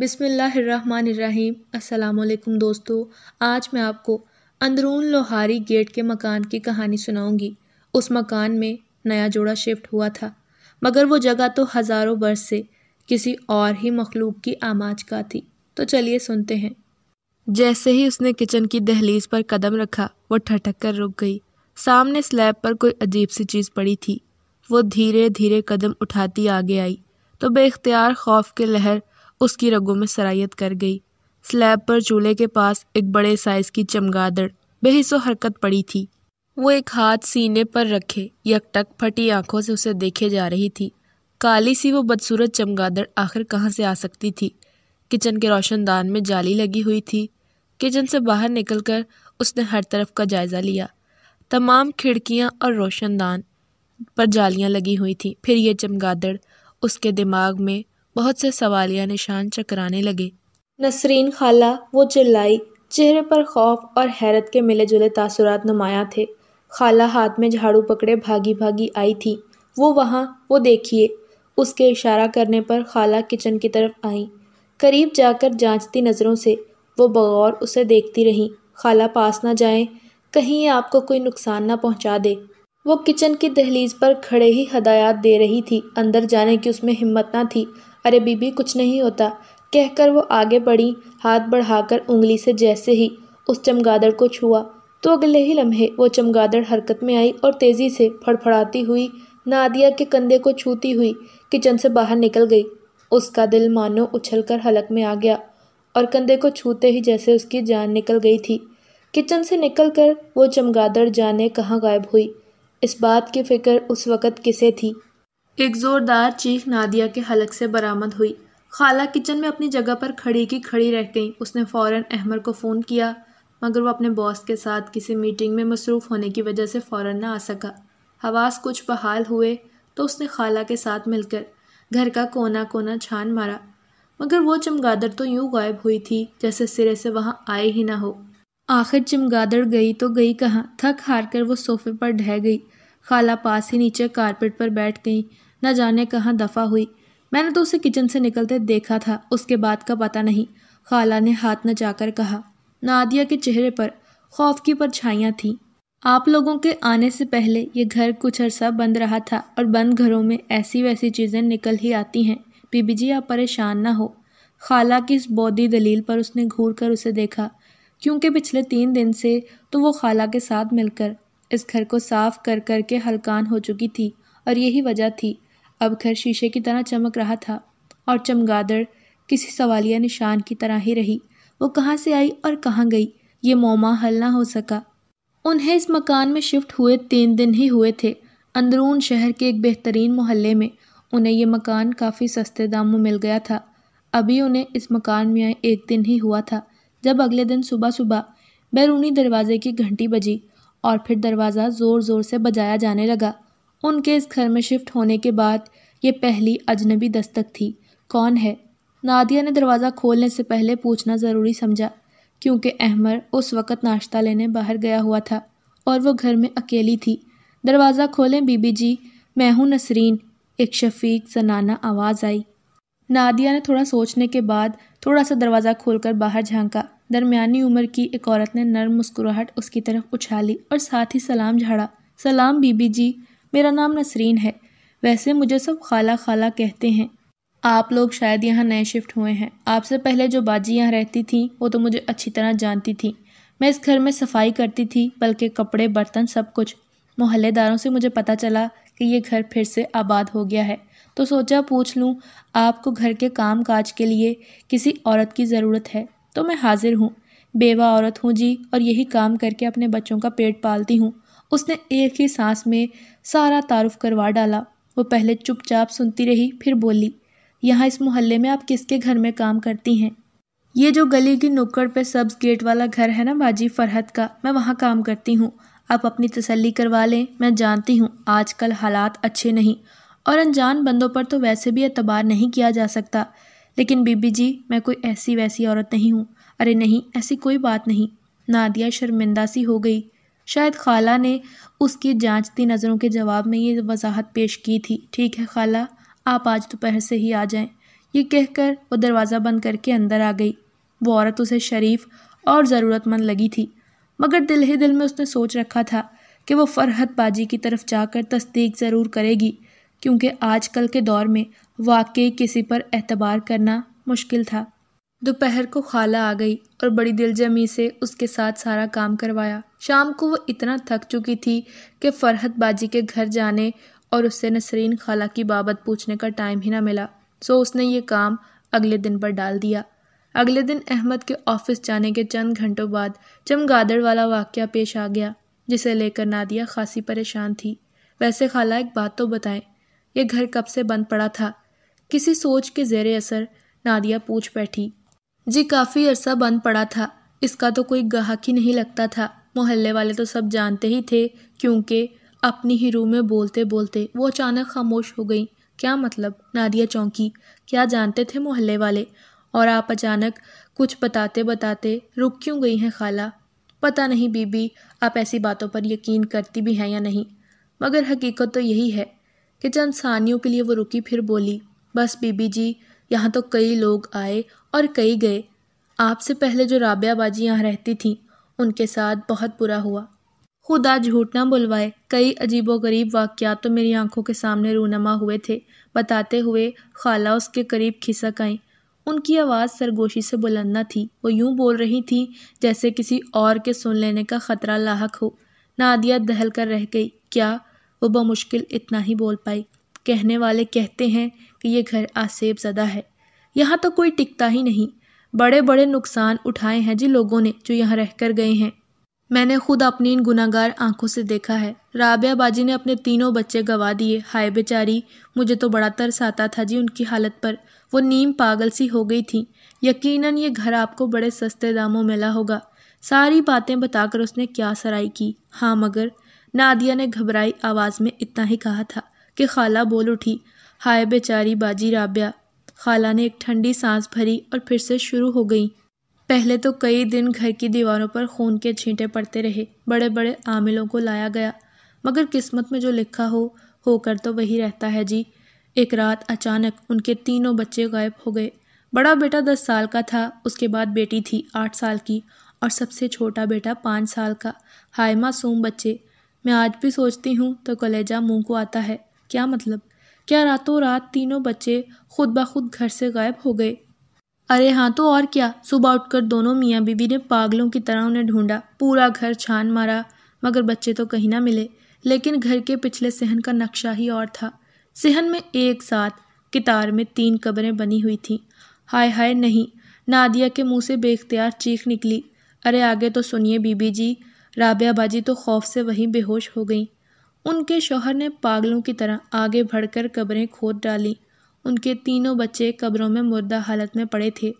बिसमीम् अल्लाम दोस्तों आज मैं आपको अंदरून लोहारी गेट के मकान की कहानी सुनाऊंगी उस मकान में नया जोड़ा शिफ्ट हुआ था मगर वो जगह तो हज़ारों बरस से किसी और ही मखलूक की आमाज का थी तो चलिए सुनते हैं जैसे ही उसने किचन की दहलीज पर कदम रखा वो ठटक कर रुक गई सामने स्लैब पर कोई अजीब सी चीज़ पड़ी थी वो धीरे धीरे कदम उठाती आगे आई तो बेख्तियार खौफ की लहर उसकी रगों में सराहियत कर गई स्लैब पर चूल्हे के पास एक बड़े साइज की चमगादड़ बेहिसो हरकत पड़ी थी वो एक हाथ सीने पर रखे यकटक फटी आंखों से उसे देखे जा रही थी काली सी वो बदसूरत चमगादड़ आखिर कहाँ से आ सकती थी किचन के रोशनदान में जाली लगी हुई थी किचन से बाहर निकलकर उसने हर तरफ का जायज़ा लिया तमाम खिड़कियाँ और रोशनदान पर जालियाँ लगी हुई थी फिर यह चमगादड़ उसके दिमाग में बहुत से सवालिया निशान चकराने लगे नसरीन खाला वो चिल्लाई चेहरे पर खौफ और हैरत के मिले जुले तासुरात नुमाया थे खाला हाथ में झाड़ू पकड़े भागी भागी आई थी वो वहाँ वो देखिए उसके इशारा करने पर खाला किचन की तरफ आई करीब जाकर जांचती नज़रों से वो बगौर उसे देखती रहीं खाला पास ना जाएं कहीं आपको कोई नुकसान ना पहुंचा दे वो किचन की दहलीज पर खड़े ही हदायत दे रही थी अंदर जाने की उसमें हिम्मत ना थी अरे बीबी कुछ नहीं होता कहकर वो आगे बढ़ी हाथ बढ़ाकर उंगली से जैसे ही उस चमगादड़ को छुआ तो अगले ही लम्हे वो चमगादड़ हरकत में आई और तेज़ी से फड़फड़ाती हुई नादिया के कंधे को छूती हुई किचन से बाहर निकल गई उसका दिल मानो कर हलक में आ गया और कंधे को छूते ही जैसे उसकी जान निकल गई थी किचन से कर वो चमगादड़ जाने कहाँ गायब हुई इस बात की फ़िक्र उस वक़्त किसे थी एक ज़ोरदार चीख नादिया के हलक से बरामद हुई खाला किचन में अपनी जगह पर खड़ी की खड़ी रह गई उसने फ़ौर अहमर को फ़ोन किया मगर वो अपने बॉस के साथ किसी मीटिंग में मसरूफ़ होने की वजह से फ़ौर ना आ सका हवास कुछ बहाल हुए तो उसने खाला के साथ मिलकर घर का कोना कोना छान मारा मगर वो चमगादड़ तो यूं गायब हुई थी जैसे सिरे से वहाँ आए ही ना हो आखिर चमगादड़ गई तो गई कहाँ थक हार कर वो सोफे पर ढह गई खाला पास ही नीचे कारपेट पर बैठ गई न जाने कहाँ दफ़ा हुई मैंने तो उसे किचन से निकलते देखा था उसके बाद का पता नहीं खाला ने हाथ न जाकर कहा नादिया के चेहरे पर खौफ की परछाइयाँ थीं आप लोगों के आने से पहले ये घर कुछ अरसा बंद रहा था और बंद घरों में ऐसी वैसी चीज़ें निकल ही आती हैं बीबी जी आप परेशान ना हो खाला की इस बौद्धी दलील पर उसने घूर कर उसे देखा क्योंकि पिछले तीन दिन से तो वो खाला के साथ मिलकर इस घर को साफ कर कर के हलकान हो चुकी थी और यही वजह थी अब घर शीशे की तरह चमक रहा था और चमगादड़ किसी सवालिया निशान की तरह ही रही वो कहाँ से आई और कहाँ गई ये मोमा हल ना हो सका उन्हें इस मकान में शिफ्ट हुए तीन दिन ही हुए थे अंदरून शहर के एक बेहतरीन मोहल्ले में उन्हें यह मकान काफ़ी सस्ते दाम में मिल गया था अभी उन्हें इस मकान में आए एक दिन ही हुआ था जब अगले दिन सुबह सुबह बैरूनी दरवाजे की घंटी बजी और फिर दरवाज़ा ज़ोर ज़ोर से बजाया जाने लगा उनके इस घर में शिफ्ट होने के बाद ये पहली अजनबी दस्तक थी कौन है नादिया ने दरवाज़ा खोलने से पहले पूछना ज़रूरी समझा क्योंकि अहमर उस वक़्त नाश्ता लेने बाहर गया हुआ था और वो घर में अकेली थी दरवाज़ा खोलें बीबी जी मैं हूँ नसरीन एक शफीक जनाना आवाज़ आई नादिया ने थोड़ा सोचने के बाद थोड़ा सा दरवाज़ा खोलकर बाहर झांका दरमियानी उम्र की एक औरत ने नर्म मुस्कुराहट उसकी तरफ उछाली और साथ ही सलाम झाड़ा सलाम बीबी जी मेरा नाम नसरीन है वैसे मुझे सब खाला खाला कहते हैं आप लोग शायद यहाँ नए शिफ्ट हुए हैं आपसे पहले जो बाजी यहाँ रहती थी वो तो मुझे अच्छी तरह जानती थी मैं इस घर में सफाई करती थी बल्कि कपड़े बर्तन सब कुछ मोहल्लेदारों से मुझे पता चला कि ये घर फिर से आबाद हो गया है तो सोचा पूछ लूँ आपको घर के काम काज के लिए किसी औरत की ज़रूरत है तो मैं हाजिर हूँ बेवा औरत हूँ जी और यही काम करके अपने बच्चों का पेट पालती हूँ उसने एक ही सांस में सारा तारुफ करवा डाला वो पहले चुपचाप सुनती रही फिर बोली यहाँ इस मोहल्ले में आप किसके घर में काम करती हैं ये जो गली की नुक्कड़ पे सब्ज गेट वाला घर है ना बाजी फरहत का मैं वहाँ काम करती हूँ आप अपनी तसल्ली करवा लें मैं जानती हूँ आजकल हालात अच्छे नहीं और अनजान बंदों पर तो वैसे भी एतबार नहीं किया जा सकता लेकिन बीबी जी मैं कोई ऐसी वैसी औरत नहीं हूँ अरे नहीं ऐसी कोई बात नहीं नादिया शर्मिंदा सी हो गई शायद खाला ने उसकी जांचती नज़रों के जवाब में ये वजाहत पेश की थी ठीक है खाला आप आज दोपहर से ही आ जाएं ये कहकर वो दरवाज़ा बंद करके अंदर आ गई वो औरत उसे शरीफ और ज़रूरतमंद लगी थी मगर दिल ही दिल में उसने सोच रखा था कि वो फरहत बाजी की तरफ जाकर तस्दीक ज़रूर करेगी क्योंकि आजकल के दौर में वाकई किसी पर एतबार करना मुश्किल था दोपहर को खाला आ गई और बड़ी दिलजमी से उसके साथ सारा काम करवाया शाम को वो इतना थक चुकी थी कि फरहत बाजी के घर जाने और उससे नसरीन खाला की बाबत पूछने का टाइम ही ना मिला सो उसने ये काम अगले दिन पर डाल दिया अगले दिन अहमद के ऑफिस जाने के चंद घंटों बाद चमगादड़ वाला वाक्य पेश आ गया जिसे लेकर नादिया खासी परेशान थी वैसे खाला एक बात तो बताएं ये घर कब से बंद पड़ा था किसी सोच के जेर असर नादिया पूछ बैठी जी काफ़ी अरसा बंद पड़ा था इसका तो कोई गाहक ही नहीं लगता था मोहल्ले वाले तो सब जानते ही थे क्योंकि अपनी ही रूह में बोलते बोलते वो अचानक खामोश हो गई क्या मतलब नादिया चौंकी क्या जानते थे मोहल्ले वाले और आप अचानक कुछ बताते बताते रुक क्यों गई हैं खाला पता नहीं बीबी आप ऐसी बातों पर यकीन करती भी हैं या नहीं मगर हकीकत तो यही है कि चंद सानियों के लिए वो रुकी फिर बोली बस बीबी जी यहाँ तो कई लोग आए और कई गए आपसे पहले जो राबिया बाजी यहाँ रहती थी उनके साथ बहुत बुरा हुआ खुदा झूठ ना बुलवाए कई अजीबोगरीब वाक़ात तो मेरी आंखों के सामने रूनमा हुए थे बताते हुए खाला उसके करीब खिसक आई उनकी आवाज़ सरगोशी से बुलंद ना थी वो यूं बोल रही थी जैसे किसी और के सुन लेने का ख़तरा लाक हो नादिया दहल कर रह गई क्या वो बमुश्किल इतना ही बोल पाई कहने वाले कहते हैं कि ये घर आसेब ज़दा है यहाँ तो कोई टिकता ही नहीं बड़े बड़े नुकसान उठाए हैं जी लोगों ने जो यहाँ रह कर गए हैं मैंने खुद अपनी इन गुनागार आंखों से देखा है राबिया बाजी ने अपने तीनों बच्चे गवा दिए हाय बेचारी मुझे तो बड़ा तरस आता था जी उनकी हालत पर वो नीम पागल सी हो गई थी यकीनन ये घर आपको बड़े सस्ते दामों मिला होगा सारी बातें बताकर उसने क्या सराई की हाँ मगर नादिया ने घबराई आवाज़ में इतना ही कहा था कि खाला बोल उठी हाय बेचारी बाजी राबिया खाला ने एक ठंडी सांस भरी और फिर से शुरू हो गई पहले तो कई दिन घर की दीवारों पर खून के छींटे पड़ते रहे बड़े बड़े आमिलों को लाया गया मगर किस्मत में जो लिखा हो होकर तो वही रहता है जी एक रात अचानक उनके तीनों बच्चे गायब हो गए बड़ा बेटा दस साल का था उसके बाद बेटी थी आठ साल की और सबसे छोटा बेटा पाँच साल का हाय मासूम बच्चे मैं आज भी सोचती हूँ तो कलेजा मुंह को आता है क्या मतलब क्या रातों रात तीनों बच्चे खुद ब खुद घर से गायब हो गए अरे हाँ तो और क्या सुबह उठकर दोनों मियाँ बीवी ने पागलों की तरह उन्हें ढूंढा पूरा घर छान मारा मगर बच्चे तो कहीं ना मिले लेकिन घर के पिछले सहन का नक्शा ही और था सहन में एक साथ कितार में तीन कब्रें बनी हुई थीं हाय हाय नहीं नादिया के मुंह से बेख्तियार चीख निकली अरे आगे तो सुनिए बीबी जी राबिया बाजी तो खौफ से वहीं बेहोश हो गईं उनके शोहर ने पागलों की तरह आगे बढ़कर कब्रें खोद डाली उनके तीनों बच्चे कब्रों में मुर्दा हालत में पड़े थे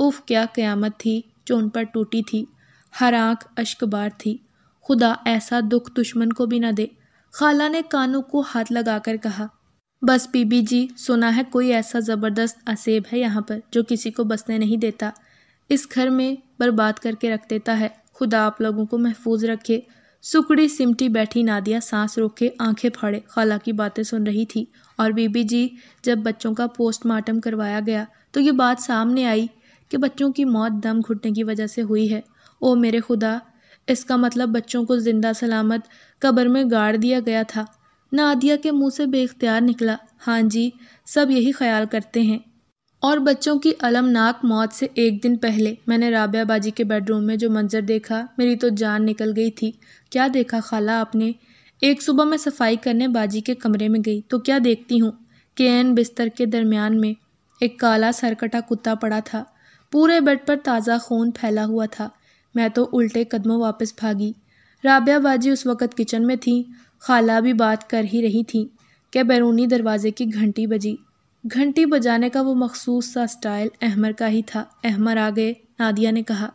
उफ क्या क़यामत थी जो उन पर टूटी थी हर आँख अश्कबार थी खुदा ऐसा दुख दुश्मन को भी न दे खाला ने कानों को हाथ लगाकर कहा बस बीबी जी सुना है कोई ऐसा ज़बरदस्त असेब है यहाँ पर जो किसी को बसने नहीं देता इस घर में बर्बाद करके रख देता है खुदा आप लोगों को महफूज रखे सुकड़ी सिमटी बैठी नादिया सांस रोक के आंखें फाड़े खाला की बातें सुन रही थी और बीबी जी जब बच्चों का पोस्टमार्टम करवाया गया तो ये बात सामने आई कि बच्चों की मौत दम घुटने की वजह से हुई है ओ मेरे खुदा इसका मतलब बच्चों को जिंदा सलामत कब्र में गाड़ दिया गया था नादिया के मुंह से बेख्तियार निकला हाँ जी सब यही ख्याल करते हैं और बच्चों की अलमनाक मौत से एक दिन पहले मैंने राबिया बाजी के बेडरूम में जो मंजर देखा मेरी तो जान निकल गई थी क्या देखा खाला आपने एक सुबह मैं सफाई करने बाजी के कमरे में गई तो क्या देखती हूँ के एन बिस्तर के दरमियान में एक काला सरकटा कुत्ता पड़ा था पूरे बेड पर ताज़ा खून फैला हुआ था मैं तो उल्टे कदमों वापस भागी राबिया बाजी उस वक़्त किचन में थी खाला भी बात कर ही रही थी क्या बैरूनी दरवाजे की घंटी बजी घंटी बजाने का वो मखसूस सा स्टाइल अहमर का ही था अहमर आ गए नादिया ने कहा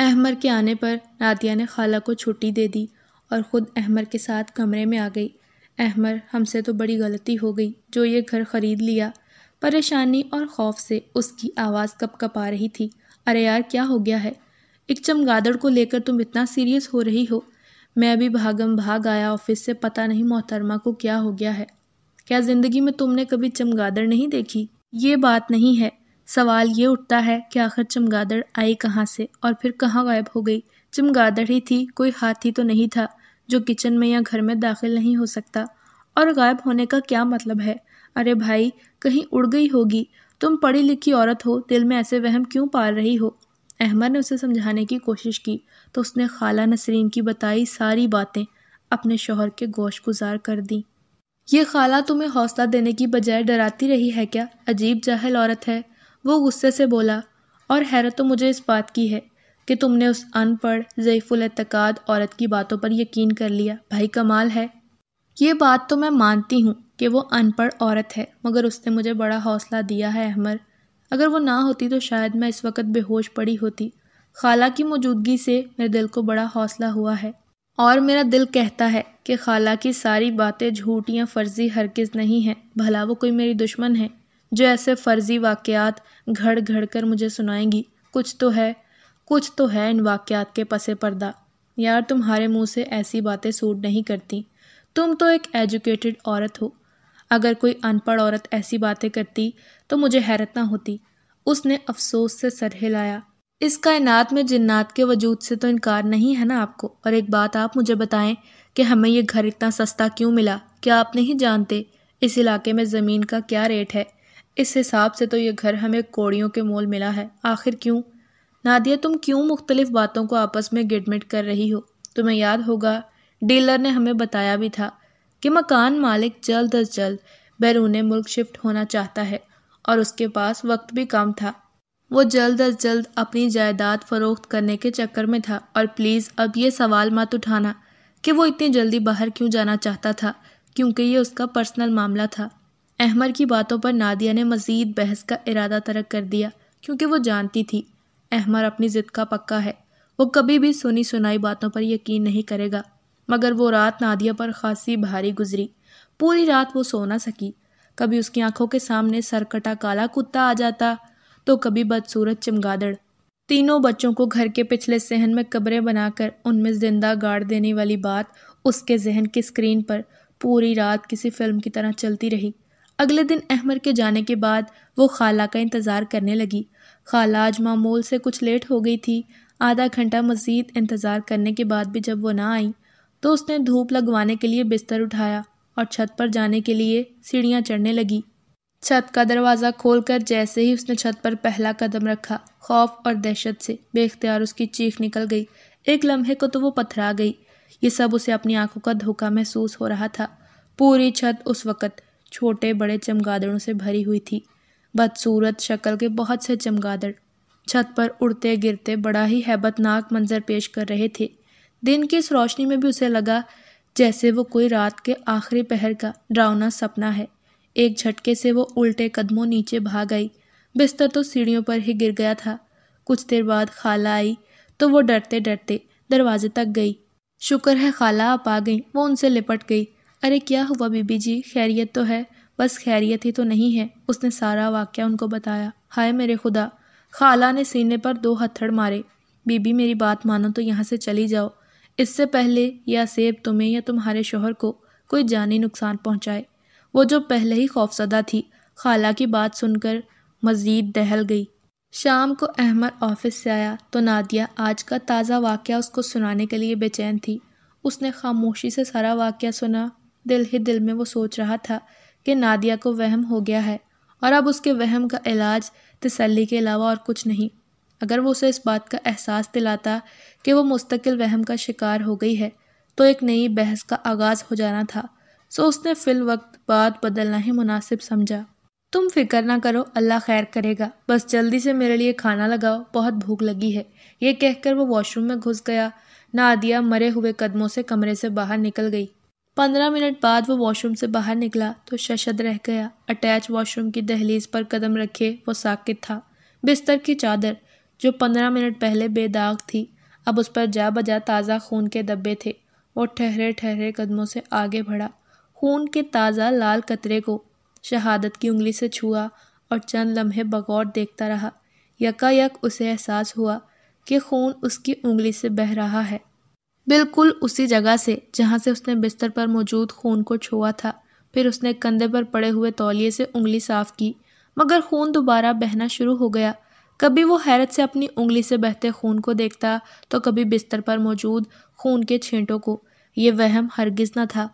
अहमर के आने पर नादिया ने खाला को छुट्टी दे दी और ख़ुद अहमर के साथ कमरे में आ गई अहमर हमसे तो बड़ी गलती हो गई जो ये घर ख़रीद लिया परेशानी और खौफ से उसकी आवाज़ कप कपा रही थी अरे यार क्या हो गया है एक चमगादड़ को लेकर तुम इतना सीरियस हो रही हो मैं भी भागम भाग आया ऑफिस से पता नहीं मोहतरमा को क्या हो गया है क्या ज़िंदगी में तुमने कभी चमगादड़ नहीं देखी ये बात नहीं है सवाल ये उठता है कि आखिर चमगादड़ आई कहाँ से और फिर कहाँ गायब हो गई चमगादड़ ही थी कोई हाथी तो नहीं था जो किचन में या घर में दाखिल नहीं हो सकता और गायब होने का क्या मतलब है अरे भाई कहीं उड़ गई होगी तुम पढ़ी लिखी औरत हो दिल में ऐसे वहम क्यों पाल रही हो अहमद ने उसे समझाने की कोशिश की तो उसने खाला नसरीन की बताई सारी बातें अपने शोहर के गोश गुजार कर दी ये खाला तुम्हें हौसला देने की बजाय डराती रही है क्या अजीब जाहल औरत है वो गुस्से से बोला और हैरत तो मुझे इस बात की है कि तुमने उस अनपढ़ ज़यफ़ुल एतकाद औरत की बातों पर यकीन कर लिया भाई कमाल है ये बात तो मैं मानती हूँ कि वो अनपढ़ औरत है मगर उसने मुझे बड़ा हौसला दिया है अहमर अगर वो ना होती तो शायद मैं इस वक्त बेहोश पड़ी होती खाला की मौजूदगी से मेरे दिल को बड़ा हौसला हुआ है और मेरा दिल कहता है कि खाला की सारी बातें झूठ या फर्जी हरगिज़ नहीं हैं भला वो कोई मेरी दुश्मन है जो ऐसे फर्जी वाक़ात घड़ घड़ कर मुझे सुनाएंगी कुछ तो है कुछ तो है इन वाक़ात के पसे पर्दा यार तुम्हारे मुंह से ऐसी बातें सूट नहीं करती तुम तो एक एजुकेटेड औरत हो अगर कोई अनपढ़ औरत ऐसी बातें करती तो मुझे हैरत ना होती उसने अफसोस से सर हिलाया इस कायनात में जिन्नात के वजूद से तो इनकार नहीं है ना आपको और एक बात आप मुझे बताएं कि हमें यह घर इतना सस्ता क्यों मिला क्या आप नहीं जानते इस इलाके में ज़मीन का क्या रेट है इस हिसाब से तो ये घर हमें कोड़ियों के मोल मिला है आखिर क्यों नादिया तुम क्यों मुख्तलिफ बातों को आपस में गिडमिट कर रही हो तुम्हें याद होगा डीलर ने हमें बताया भी था कि मकान मालिक जल्द अज जल्द बैरून मुल्क शिफ्ट होना चाहता है और उसके पास वक्त भी कम था वो जल्द अज जल्द अपनी जायदाद फरोख्त करने के चक्कर में था और प्लीज़ अब ये सवाल मत उठाना कि वो इतनी जल्दी बाहर क्यों जाना चाहता था क्योंकि ये उसका पर्सनल मामला था अहमर की बातों पर नादिया ने मज़ीद बहस का इरादा तरक कर दिया क्योंकि वो जानती थी अहमर अपनी ज़िद का पक्का है वो कभी भी सुनी सुनाई बातों पर यकीन नहीं करेगा मगर वो रात नादिया पर खासी भारी गुजरी पूरी रात वो सो ना सकी कभी उसकी आंखों के सामने सरकटा काला कुत्ता आ जाता तो कभी बदसूरत चमगादड़ तीनों बच्चों को घर के पिछले सहन में कब्रें बनाकर उनमें जिंदा गाड़ देने वाली बात उसके जहन की स्क्रीन पर पूरी रात किसी फिल्म की तरह चलती रही अगले दिन अहमर के जाने के बाद वो खाला का इंतज़ार करने लगी खाला आज मामूल से कुछ लेट हो गई थी आधा घंटा मज़ीद इंतज़ार करने के बाद भी जब वो ना आई तो उसने धूप लगवाने के लिए बिस्तर उठाया और छत पर जाने के लिए सीढ़ियाँ चढ़ने लगी छत का दरवाज़ा खोलकर जैसे ही उसने छत पर पहला कदम रखा खौफ और दहशत से बेख्तियार उसकी चीख निकल गई एक लम्हे को तो वो पथरा गई ये सब उसे अपनी आंखों का धोखा महसूस हो रहा था पूरी छत उस वक़्त छोटे बड़े चमगादड़ों से भरी हुई थी बदसूरत शक्ल के बहुत से चमगादड़ छत पर उड़ते गिरते बड़ा ही हैबतनाक मंजर पेश कर रहे थे दिन की इस रोशनी में भी उसे लगा जैसे वो कोई रात के आखिरी पहर का डरावना सपना है एक झटके से वो उल्टे कदमों नीचे भाग गई बिस्तर तो सीढ़ियों पर ही गिर गया था कुछ देर बाद खाला आई तो वो डरते डरते दरवाजे तक गई शुक्र है खाला आप आ गई वो उनसे लिपट गई अरे क्या हुआ बीबी जी खैरियत तो है बस खैरियत ही तो नहीं है उसने सारा वाक्य उनको बताया हाय मेरे खुदा खाला ने सीने पर दो हथड़ मारे बीबी मेरी बात मानो तो यहाँ से चली जाओ इससे पहले या सेब तुम्हें या तुम्हारे शोहर को कोई जानी नुकसान पहुँचाए वो जो पहले ही खौफजदा थी खाला की बात सुनकर मज़ीद दहल गई शाम को अहमद ऑफिस से आया तो नादिया आज का ताज़ा वाक़ उसको सुनाने के लिए बेचैन थी उसने खामोशी से सारा वाक़ सुना दिल ही दिल में वो सोच रहा था कि नादिया को वहम हो गया है और अब उसके वहम का इलाज तसली के अलावा और कुछ नहीं अगर वो उसे इस बात का एहसास दिलाता कि वो मुस्तकिल वहम का शिकार हो गई है तो एक नई बहस का आगाज़ हो जाना था सो उसने फिल वक्त बात बदलना ही मुनासिब समझा तुम फिक्र ना करो अल्लाह खैर करेगा बस जल्दी से मेरे लिए खाना लगाओ बहुत भूख लगी है ये कहकर वो वॉशरूम में घुस गया नादिया मरे हुए कदमों से कमरे से बाहर निकल गई पंद्रह मिनट बाद वो वॉशरूम से बाहर निकला तो शशद रह गया अटैच वॉशरूम की दहलीज पर कदम रखे वो साकित था बिस्तर की चादर जो पंद्रह मिनट पहले बेदाग थी अब उस पर जा बजा ताज़ा खून के डब्बे थे वो ठहरे ठहरे कदमों से आगे बढ़ा खून के ताज़ा लाल कतरे को शहादत की उंगली से छुआ और चंद लम्हे बगौर देखता रहा यकायक उसे एहसास हुआ कि खून उसकी उंगली से बह रहा है बिल्कुल उसी जगह से जहाँ से उसने बिस्तर पर मौजूद खून को छुआ था फिर उसने कंधे पर पड़े हुए तौलिए से उंगली साफ की मगर खून दोबारा बहना शुरू हो गया कभी वो हैरत से अपनी उंगली से बहते खून को देखता तो कभी बिस्तर पर मौजूद खून के छींटों को ये वहम हरगिज न था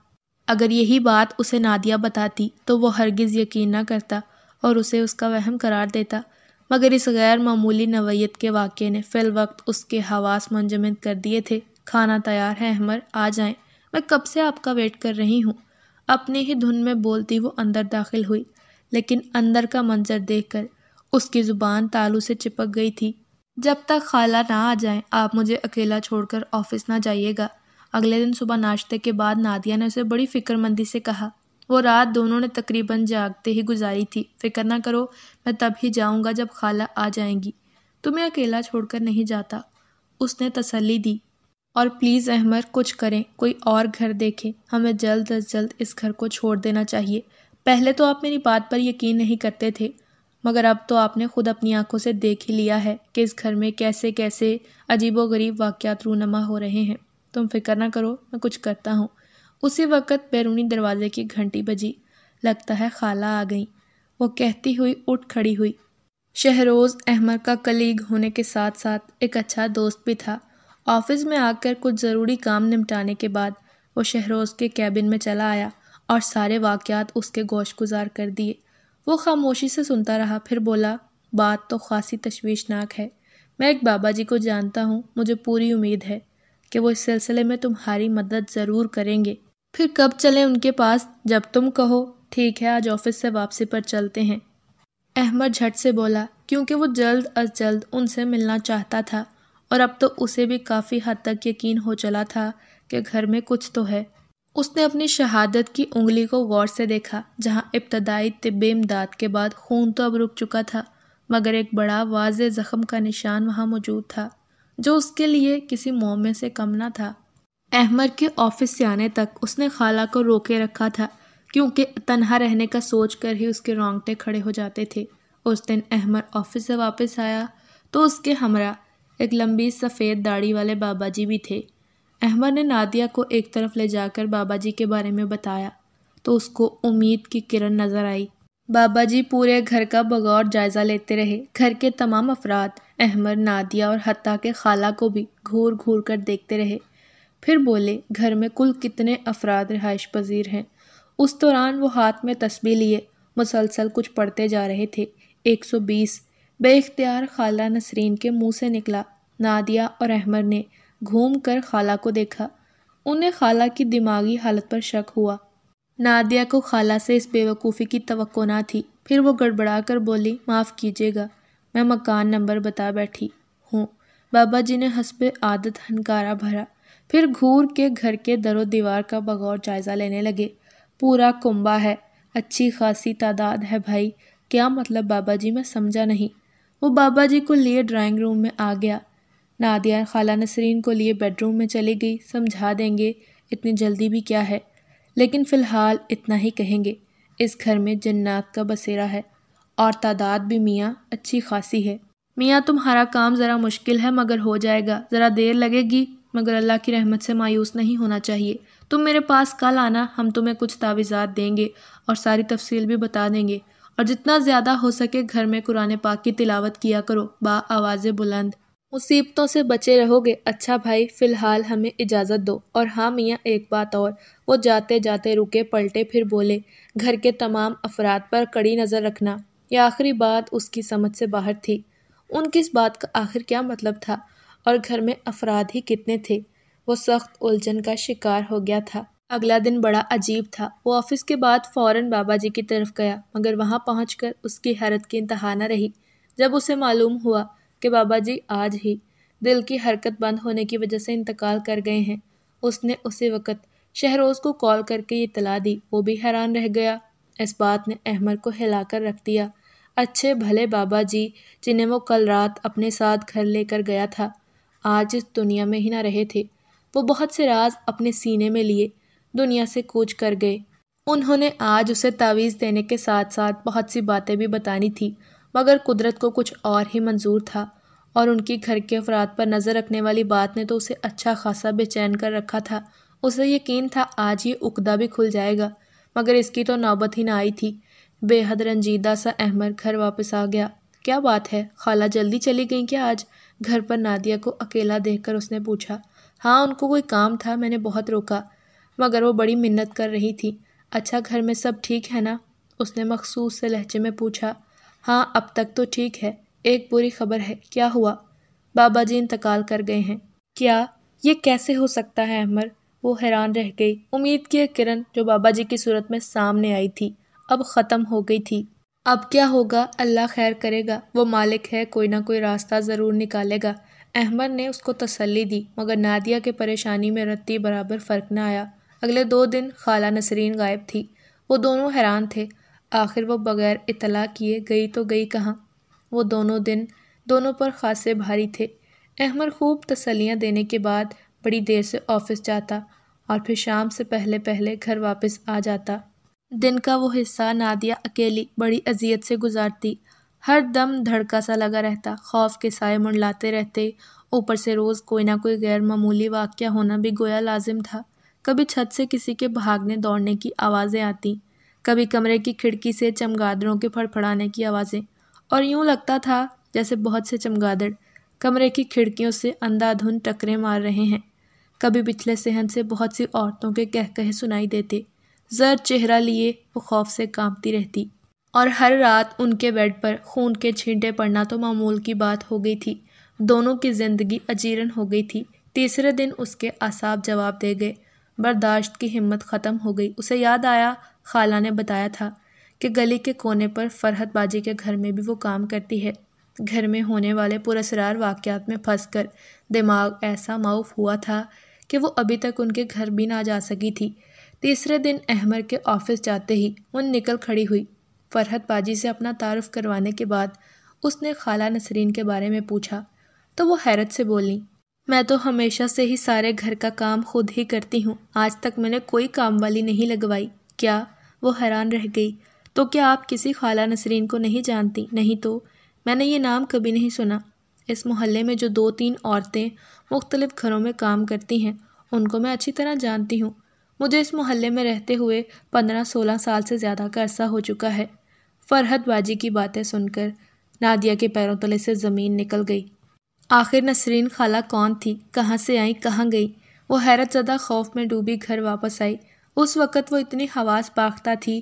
अगर यही बात उसे नादिया बताती तो वो हरगिज़ यकीन ना करता और उसे उसका वहम करार देता मगर इस गैर मामूली नवयत के वाक़े ने फ़िल वक्त उसके हवास मंजमद कर दिए थे खाना तैयार है अहमर आ जाएं मैं कब से आपका वेट कर रही हूँ अपने ही धुन में बोलती वो अंदर दाखिल हुई लेकिन अंदर का मंजर देखकर उसकी ज़ुबान तालू से चिपक गई थी जब तक खाला ना आ जाए आप मुझे अकेला छोड़कर ऑफिस ना जाइएगा अगले दिन सुबह नाश्ते के बाद नादिया ने उसे बड़ी फ़िक्रमंदी से कहा वो रात दोनों ने तकरीबन जागते ही गुजारी थी फिक्र ना करो मैं तब ही जाऊँगा जब खाला आ जाएंगी तुम्हें अकेला छोड़कर नहीं जाता उसने तसल्ली दी और प्लीज़ अहमर कुछ करें कोई और घर देखें हमें जल्द अज जल्द इस घर को छोड़ देना चाहिए पहले तो आप मेरी बात पर यकीन नहीं करते थे मगर अब तो आपने खुद अपनी आंखों से देख ही लिया है कि इस घर में कैसे कैसे अजीबोगरीब गरीब रूनमा हो रहे हैं तुम फिक्र ना करो मैं कुछ करता हूँ उसी वक़्त बैरूनी दरवाजे की घंटी बजी लगता है खाला आ गई वो कहती हुई उठ खड़ी हुई शहरोज़ अहमद का कलीग होने के साथ साथ एक अच्छा दोस्त भी था ऑफिस में आकर कुछ ज़रूरी काम निपटाने के बाद वो शहरोज़ के कैबिन में चला आया और सारे वाक़ात उसके गोश गुजार कर दिए वो खामोशी से सुनता रहा फिर बोला बात तो खासी तशवीशनाक है मैं एक बाबा जी को जानता हूँ मुझे पूरी उम्मीद है कि वो इस सिलसिले में तुम्हारी मदद ज़रूर करेंगे फिर कब चलें उनके पास जब तुम कहो ठीक है आज ऑफिस से वापसी पर चलते हैं अहमद झट से बोला क्योंकि वो जल्द अज जल्द उनसे मिलना चाहता था और अब तो उसे भी काफ़ी हद तक यकीन हो चला था कि घर में कुछ तो है उसने अपनी शहादत की उंगली को गौर से देखा जहां इब्तदाई तिब्बे इमदाद के बाद खून तो अब रुक चुका था मगर एक बड़ा वाज ज़ख़म का निशान वहां मौजूद था जो उसके लिए किसी मोह में से कम ना था अहमर के ऑफिस से आने तक उसने खाला को रोके रखा था क्योंकि तनहा रहने का सोच कर ही उसके रोंगटे खड़े हो जाते थे उस दिन अहमर ऑफिस से वापस आया तो उसके हमरा एक लंबी सफ़ेद दाढ़ी वाले बाबा जी भी थे अहमद ने नादिया को एक तरफ ले जाकर बाबा जी के बारे में बताया तो उसको उम्मीद की किरण नज़र आई बाबा जी पूरे घर का बगौर जायज़ा लेते रहे घर के तमाम अफराद अहमद नादिया और हत्ता के खाला को भी घूर घूर कर देखते रहे फिर बोले घर में कुल कितने अफराद रिहाइश पजीर हैं उस दौरान वो हाथ में तस्बी लिए मुसलसल कुछ पढ़ते जा रहे थे 120 बेख्तियार खाला नसरीन के मुंह से निकला नादिया और अहमद ने घूम कर खाला को देखा उन्हें खाला की दिमागी हालत पर शक हुआ नादिया को खाला से इस बेवकूफ़ी की तो ना थी फिर वो गड़बड़ा कर बोली माफ़ कीजिएगा मैं मकान नंबर बता बैठी हूँ बाबा जी ने हंसब आदत हनकारा भरा फिर घूर के घर के दरो दीवार का बगौर जायज़ा लेने लगे पूरा कुंबा है अच्छी खासी तादाद है भाई क्या मतलब बाबा जी मैं समझा नहीं वो बाबा जी को लिए ड्राइंग रूम में आ गया नादिया खाला नसरीन को लिए बेडरूम में चली गई समझा देंगे इतनी जल्दी भी क्या है लेकिन फ़िलहाल इतना ही कहेंगे इस घर में जन्नात का बसेरा है और तादाद भी मियाँ अच्छी खासी है मियाँ तुम्हारा काम ज़रा मुश्किल है मगर हो जाएगा ज़रा देर लगेगी मगर अल्लाह की रहमत से मायूस नहीं होना चाहिए तुम मेरे पास कल आना हम तुम्हें कुछ तावीज़ात देंगे और सारी तफसील भी बता देंगे और जितना ज़्यादा हो सके घर में कुरान पाक की तिलावत किया करो बा आवाज़ बुलंद मुसीबतों से बचे रहोगे अच्छा भाई फ़िलहाल हमें इजाज़त दो और हाँ मियाँ एक बात और वो जाते जाते रुके पलटे फिर बोले घर के तमाम अफराद पर कड़ी नज़र रखना यह आखिरी बात उसकी समझ से बाहर थी उनकी इस बात का आखिर क्या मतलब था और घर में अफराद ही कितने थे वो सख्त उलझन का शिकार हो गया था अगला दिन बड़ा अजीब था वो ऑफिस के बाद फौरन बाबा जी की तरफ गया मगर वहाँ पहुँच उसकी हैरत की इंतहा न रही जब उसे मालूम हुआ कि बाबा जी आज ही दिल की हरकत बंद होने की वजह से इंतकाल कर गए हैं उसने उसी वक़्त शहरोज़ को कॉल करके ये दी वो भी हैरान रह गया इस बात ने अहमद को हिला कर रख दिया अच्छे भले बाबा जी जिन्हें वो कल रात अपने साथ घर लेकर गया था आज इस दुनिया में ही ना रहे थे वो बहुत से राज अपने सीने में लिए दुनिया से कूच कर गए उन्होंने आज उसे तावीज़ देने के साथ साथ बहुत सी बातें भी बतानी थी मगर कुदरत को कुछ और ही मंजूर था और उनकी घर के अफराद पर नज़र रखने वाली बात ने तो उसे अच्छा खासा बेचैन कर रखा था उसे यकीन था आज ये उकदा भी खुल जाएगा मगर इसकी तो नौबत ही ना आई थी बेहद रंजीदा सा अहमद घर वापस आ गया क्या बात है खाला जल्दी चली गई क्या आज घर पर नादिया को अकेला देखकर उसने पूछा हाँ उनको कोई काम था मैंने बहुत रोका मगर वो बड़ी मिन्नत कर रही थी अच्छा घर में सब ठीक है ना उसने मखसूस से लहजे में पूछा हाँ अब तक तो ठीक है एक बुरी खबर है क्या हुआ बाबा जी इंतकाल कर गए हैं क्या ये कैसे हो सकता है अहमर वो हैरान रह गई उम्मीद की किरण जो बाबा जी की सूरत में सामने आई थी अब ख़त्म हो गई थी अब क्या होगा अल्लाह खैर करेगा वो मालिक है कोई ना कोई रास्ता ज़रूर निकालेगा अहमद ने उसको तसल्ली दी मगर नादिया के परेशानी में रत्ती बराबर फ़र्क न आया अगले दो दिन खाला नसरीन गायब थी वो दोनों हैरान थे आखिर वो बगैर इतला किए गई तो गई कहाँ वो दोनों दिन दोनों पर खासे भारी थे अहमद खूब तसलियाँ देने के बाद बड़ी देर से ऑफिस जाता और फिर शाम से पहले पहले घर वापस आ जाता दिन का वो हिस्सा नादिया अकेली बड़ी अजियत से गुजारती हर दम धड़का सा लगा रहता खौफ के साय मुंडलाते रहते ऊपर से रोज़ कोई ना कोई गैर मामूली वाक्य होना भी गोया लाजिम था कभी छत से किसी के भागने दौड़ने की आवाज़ें आती कभी कमरे की खिड़की से चमगादड़ों के फड़फड़ाने की आवाज़ें और यूँ लगता था जैसे बहुत से चमगादड़ कमरे की खिड़कियों से अंधाधुंध टकरे मार रहे हैं कभी पिछले सहन से बहुत सी औरतों के कह कहे सुनाई देते जर चेहरा लिए वो खौफ से कांपती रहती और हर रात उनके बेड पर खून के छींटे पड़ना तो मामूल की बात हो गई थी दोनों की ज़िंदगी अजीरन हो गई थी तीसरे दिन उसके असाब जवाब दे गए बर्दाश्त की हिम्मत ख़त्म हो गई उसे याद आया खाला ने बताया था कि गली के कोने पर फरहत बाजी के घर में भी वो काम करती है घर में होने वाले पुरसरार वाक़ में फंस कर दिमाग ऐसा माउफ हुआ था कि वो अभी तक उनके घर भी ना जा सकी थी तीसरे दिन अहमर के ऑफिस जाते ही उन निकल खड़ी हुई फरहत बाजी से अपना तारफ़ करवाने के बाद उसने खाला नसरीन के बारे में पूछा तो वो हैरत से बोली मैं तो हमेशा से ही सारे घर का काम खुद ही करती हूँ आज तक मैंने कोई काम वाली नहीं लगवाई क्या वो हैरान रह गई तो क्या आप किसी खाला नसरीन को नहीं जानती नहीं तो मैंने ये नाम कभी नहीं सुना इस मोहल्ले में जो दो तीन औरतें मुख्तलिफ़ घरों में काम करती हैं उनको मैं अच्छी तरह जानती हूँ मुझे इस मोहल्ले में रहते हुए पंद्रह सोलह साल से ज़्यादा का अरसा हो चुका है फरहत बाजी की बातें सुनकर नादिया के पैरों तले से ज़मीन निकल गई आखिर नसरीन खाला कौन थी कहाँ से आई कहाँ गई वो हैरत ज़दा खौफ में डूबी घर वापस आई उस वक़्त वो इतनी हवास पाखता थी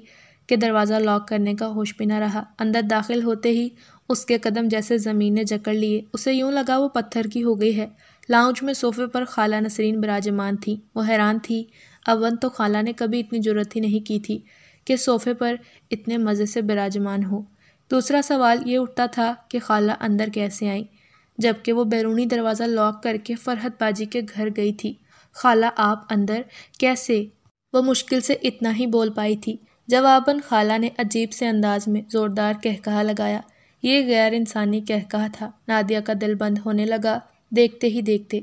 कि दरवाज़ा लॉक करने का होश भी ना रहा अंदर दाखिल होते ही उसके कदम जैसे ज़मीन ने जकड़ लिए उसे यूं लगा वो पत्थर की हो गई है लाउंज में सोफे पर खाला नसरीन बराजमान थी वो हैरान थी अवन तो खाला ने कभी इतनी जरूरत ही नहीं की थी कि सोफे पर इतने मज़े से बराजमान हो दूसरा सवाल ये उठता था कि खाला अंदर कैसे आई जबकि वो बैरूनी दरवाज़ा लॉक करके फरहत बाजी के घर गई थी खाला आप अंदर कैसे वह मुश्किल से इतना ही बोल पाई थी जवाबन खाला ने अजीब से अंदाज में ज़ोरदार कहकहा लगाया ये गैर इंसानी कहका था नादिया का दिल बंद होने लगा देखते ही देखते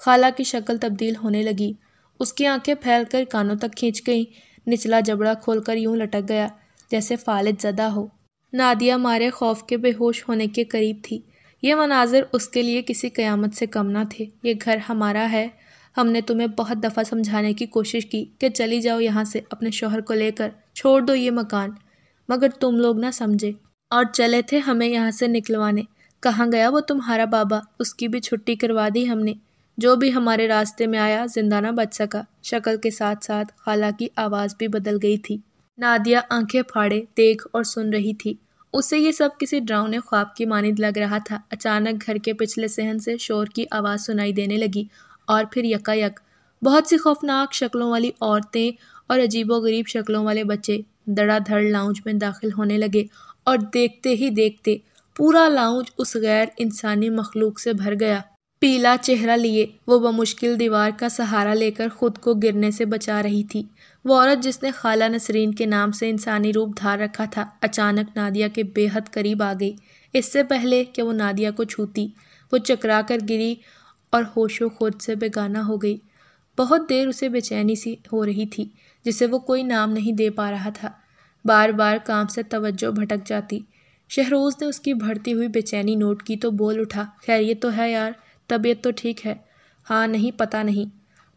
खाला की शक्ल तब्दील होने लगी उसकी आंखें फैलकर कानों तक खींच गईं निचला जबड़ा खोलकर यूं लटक गया जैसे फालिज ज़दा हो नादिया मारे खौफ के बेहोश होने के करीब थी ये मनाजिर उसके लिए किसी क़यामत से कम ना थे ये घर हमारा है हमने तुम्हें बहुत दफ़ा समझाने की कोशिश की कि चली जाओ यहाँ से अपने शोहर को लेकर छोड़ दो ये मकान मगर तुम लोग ना समझे और चले थे हमें यहाँ से निकलवाने कहाँ गया वो तुम्हारा बाबा उसकी भी छुट्टी करवा दी हमने जो भी हमारे रास्ते में आया जिंदा ना बच सका शक्ल के साथ साथ खाला की आवाज़ भी बदल गई थी नादिया आंखें फाड़े देख और सुन रही थी उसे ये सब किसी डरावने ख्वाब की मानद लग रहा था अचानक घर के पिछले सहन से शोर की आवाज़ सुनाई देने लगी और फिर यकायक बहुत सी खौफनाक शक्लों वाली औरतें और अजीबो गरीब शक्लों वाले बच्चे धड़ाधड़ लाउंज में दाखिल होने लगे और देखते ही देखते पूरा लाउंज उस गैर इंसानी मखलूक से भर गया पीला चेहरा लिए वो बमुश्किल दीवार का सहारा लेकर खुद को गिरने से बचा रही थी वो औरत जिसने खाला नसरीन के नाम से इंसानी रूप धार रखा था अचानक नादिया के बेहद करीब आ गई इससे पहले कि वो नादिया को छूती वो चकरा कर गिरी और होशो खुद से बेगाना हो गई बहुत देर उसे बेचैनी सी हो रही थी जिसे वो कोई नाम नहीं दे पा रहा था बार बार काम से तवज्जो भटक जाती शहरोज़ ने उसकी बढ़ती हुई बेचैनी नोट की तो बोल उठा खैर ये तो है यार तबीयत तो ठीक है हाँ नहीं पता नहीं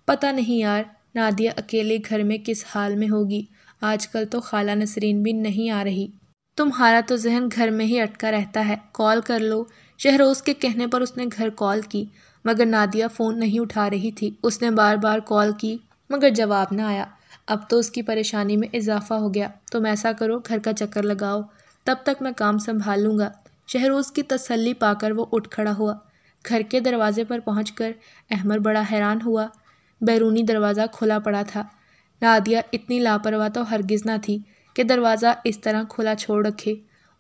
पता नहीं यार नादिया अकेले घर में किस हाल में होगी आजकल तो खाला नसरीन भी नहीं आ रही तुम्हारा तो जहन घर में ही अटका रहता है कॉल कर लो शहरोज़ के कहने पर उसने घर कॉल की मगर नादिया फ़ोन नहीं उठा रही थी उसने बार बार कॉल की मगर जवाब ना आया अब तो उसकी परेशानी में इजाफ़ा हो गया तुम ऐसा करो घर का चक्कर लगाओ तब तक मैं काम संभाल लूँगा शहरोज़ की तसल्ली पाकर वो उठ खड़ा हुआ घर के दरवाजे पर पहुँच अहमद बड़ा हैरान हुआ बैरूनी दरवाज़ा खुला पड़ा था नादिया इतनी लापरवाह तो हरगिज़ ना थी कि दरवाज़ा इस तरह खुला छोड़ रखे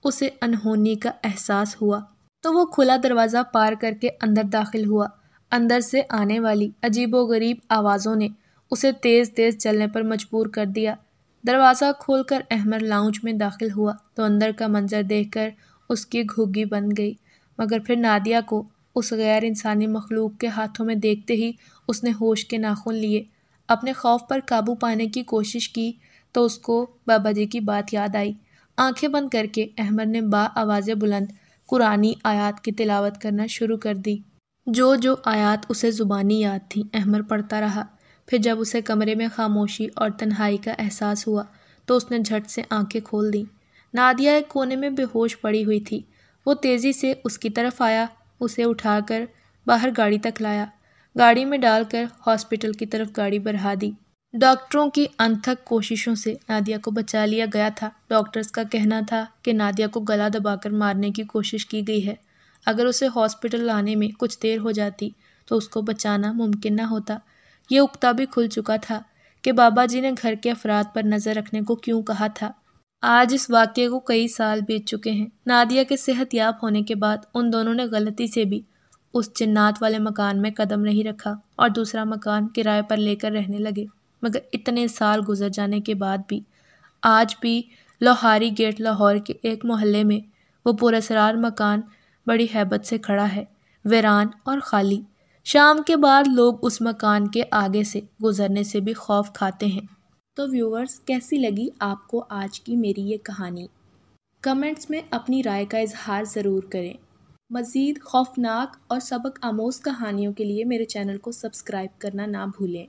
उसे अनहोनी का एहसास हुआ तो वो खुला दरवाज़ा पार करके अंदर दाखिल हुआ अंदर से आने वाली अजीबोगरीब आवाज़ों ने उसे तेज़ तेज़ चलने पर मजबूर कर दिया दरवाज़ा खोलकर अहमद लाउंज में दाखिल हुआ तो अंदर का मंजर देखकर उसकी घुग्गी बन गई मगर फिर नादिया को उस गैर इंसानी मखलूक के हाथों में देखते ही उसने होश के नाखून लिए अपने खौफ पर काबू पाने की कोशिश की तो उसको बाबा जी की बात याद आई आंखें बंद करके अहमद ने बा आवाज़ बुलंद कुरानी आयात की तिलावत करना शुरू कर दी जो जो आयात उसे ज़ुबानी याद थी अहमद पढ़ता रहा फिर जब उसे कमरे में खामोशी और तन्हाई का एहसास हुआ तो उसने झट से आंखें खोल दी नादिया एक कोने में बेहोश पड़ी हुई थी वो तेज़ी से उसकी तरफ आया उसे उठाकर बाहर गाड़ी तक लाया गाड़ी में डालकर हॉस्पिटल की तरफ गाड़ी बढ़ा दी डॉक्टरों की अनथक कोशिशों से नादिया को बचा लिया गया था डॉक्टर्स का कहना था कि नादिया को गला दबाकर मारने की कोशिश की गई है अगर उसे हॉस्पिटल लाने में कुछ देर हो जाती तो उसको बचाना मुमकिन ना होता ये उक्ता भी खुल चुका था कि बाबा जी ने घर के अफराद पर नज़र रखने को क्यों कहा था आज इस वाक्य को कई साल बीत चुके हैं नादिया के सेहत याब होने के बाद उन दोनों ने गलती से भी उस जन्नात वाले मकान में कदम नहीं रखा और दूसरा मकान किराए पर लेकर रहने लगे मगर इतने साल गुजर जाने के बाद भी आज भी लोहारी गेट लाहौर के एक मोहल्ले में वो पुरसरार मकान बड़ी हैबत से खड़ा है वीरान और खाली शाम के बाद लोग उस मकान के आगे से गुजरने से भी खौफ खाते हैं तो व्यूअर्स कैसी लगी आपको आज की मेरी ये कहानी कमेंट्स में अपनी राय का इजहार ज़रूर करें मज़ीद खौफनाक और सबक आमोज कहानियों के लिए मेरे चैनल को सब्सक्राइब करना ना भूलें